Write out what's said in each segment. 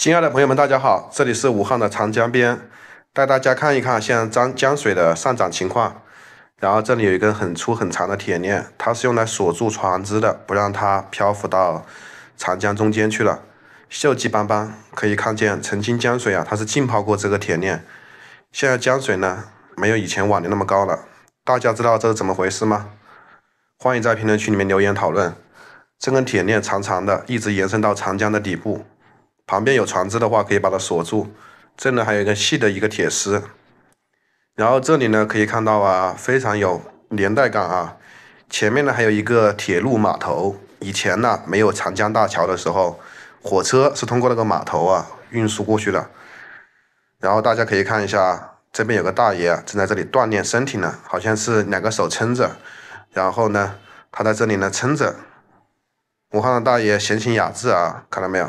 亲爱的朋友们，大家好，这里是武汉的长江边，带大家看一看现在江江水的上涨情况。然后这里有一根很粗很长的铁链，它是用来锁住船只的，不让它漂浮到长江中间去了。锈迹斑斑，可以看见曾经江水啊，它是浸泡过这个铁链。现在江水呢，没有以前往年那么高了。大家知道这是怎么回事吗？欢迎在评论区里面留言讨论。这根铁链长长的，一直延伸到长江的底部。旁边有船只的话，可以把它锁住。这呢还有一个细的一个铁丝。然后这里呢，可以看到啊，非常有年代感啊。前面呢，还有一个铁路码头。以前呢，没有长江大桥的时候，火车是通过那个码头啊运输过去的。然后大家可以看一下，这边有个大爷正在这里锻炼身体呢，好像是两个手撑着。然后呢，他在这里呢撑着。武汉的大爷闲情雅致啊，看到没有？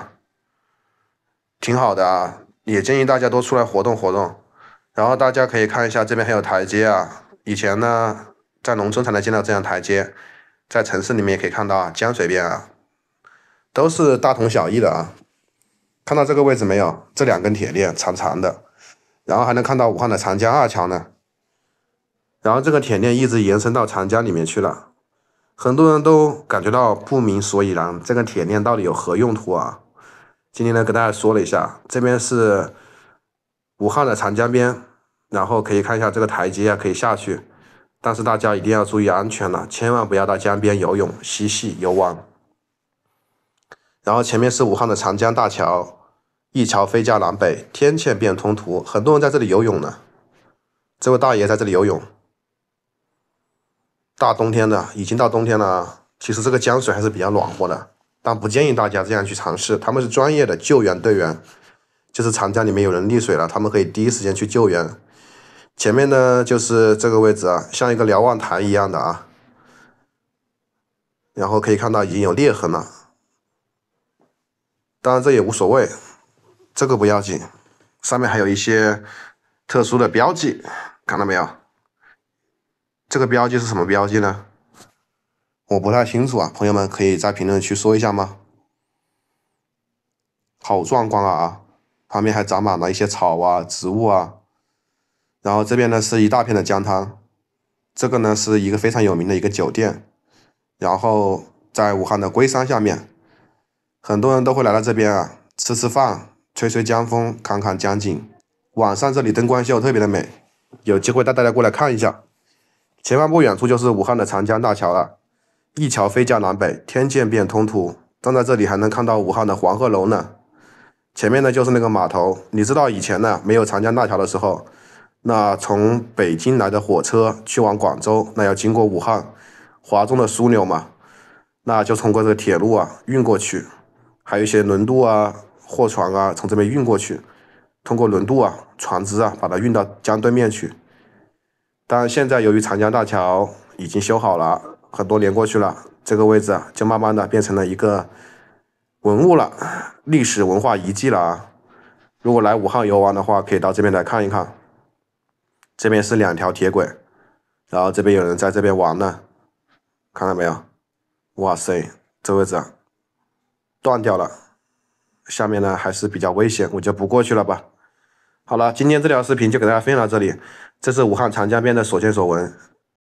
挺好的啊，也建议大家多出来活动活动。然后大家可以看一下，这边还有台阶啊。以前呢，在农村才能见到这样台阶，在城市里面也可以看到啊。江水边啊，都是大同小异的啊。看到这个位置没有？这两根铁链长长的，然后还能看到武汉的长江二桥呢。然后这个铁链一直延伸到长江里面去了。很多人都感觉到不明所以然，这个铁链到底有何用途啊？今天呢，跟大家说了一下，这边是武汉的长江边，然后可以看一下这个台阶啊，可以下去，但是大家一定要注意安全了，千万不要到江边游泳、嬉戏、游玩。然后前面是武汉的长江大桥，一桥飞架南北，天堑变通途。很多人在这里游泳呢，这位大爷在这里游泳。大冬天的，已经到冬天了，其实这个江水还是比较暖和的。但不建议大家这样去尝试，他们是专业的救援队员，就是长江里面有人溺水了，他们可以第一时间去救援。前面呢就是这个位置啊，像一个瞭望台一样的啊，然后可以看到已经有裂痕了。当然这也无所谓，这个不要紧，上面还有一些特殊的标记，看到没有？这个标记是什么标记呢？我不太清楚啊，朋友们可以在评论区说一下吗？好壮观啊啊！旁边还长满了一些草啊、植物啊，然后这边呢是一大片的江滩，这个呢是一个非常有名的一个酒店，然后在武汉的龟山下面，很多人都会来到这边啊，吃吃饭、吹吹江风、看看江景，晚上这里灯光秀特别的美，有机会带大家过来看一下。前方不远处就是武汉的长江大桥了。一桥飞架南北，天堑变通途。站在这里还能看到武汉的黄鹤楼呢。前面呢就是那个码头。你知道以前呢没有长江大桥的时候，那从北京来的火车去往广州，那要经过武汉，华中的枢纽嘛，那就通过这个铁路啊运过去，还有一些轮渡啊、货船啊从这边运过去，通过轮渡啊、船只啊把它运到江对面去。但现在由于长江大桥已经修好了。很多年过去了，这个位置啊，就慢慢的变成了一个文物了，历史文化遗迹了啊。如果来武汉游玩的话，可以到这边来看一看。这边是两条铁轨，然后这边有人在这边玩呢，看到没有？哇塞，这位置断掉了，下面呢还是比较危险，我就不过去了吧。好了，今天这条视频就给大家分享到这里，这是武汉长江边的所见所闻。